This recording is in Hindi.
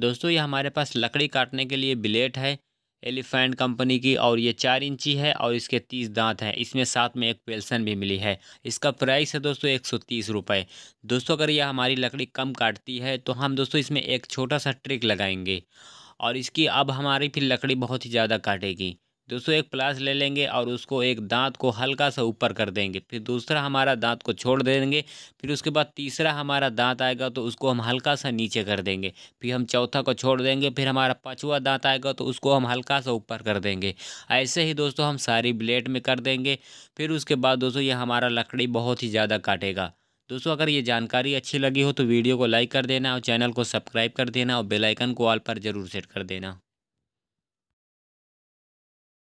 दोस्तों ये हमारे पास लकड़ी काटने के लिए ब्लेड है एलिफेंट कंपनी की और ये चार इंची है और इसके तीस दांत हैं इसमें साथ में एक पेल्सन भी मिली है इसका प्राइस है दोस्तों एक सौ तीस रुपये दोस्तों अगर यह हमारी लकड़ी कम काटती है तो हम दोस्तों इसमें एक छोटा सा ट्रिक लगाएंगे और इसकी अब हमारी फिर लकड़ी बहुत ही ज़्यादा काटेगी दोस्तों एक प्लास ले लेंगे और उसको एक दांत को हल्का सा ऊपर कर देंगे फिर दूसरा हमारा दांत को छोड़ देंगे फिर उसके बाद तीसरा हमारा दांत आएगा तो उसको हम हल्का सा नीचे कर देंगे फिर हम चौथा को छोड़ देंगे फिर हमारा पाँचवा दांत आएगा तो उसको हम हल्का सा ऊपर कर देंगे ऐसे ही दोस्तों हम सारी ब्लेड में कर देंगे फिर उसके बाद दोस्तों ये हमारा लकड़ी बहुत ही ज़्यादा काटेगा दोस्तों अगर ये जानकारी अच्छी लगी हो तो वीडियो को लाइक कर देना और चैनल को सब्सक्राइब कर देना और बेलाइकन को ऑल पर ज़रूर सेट कर देना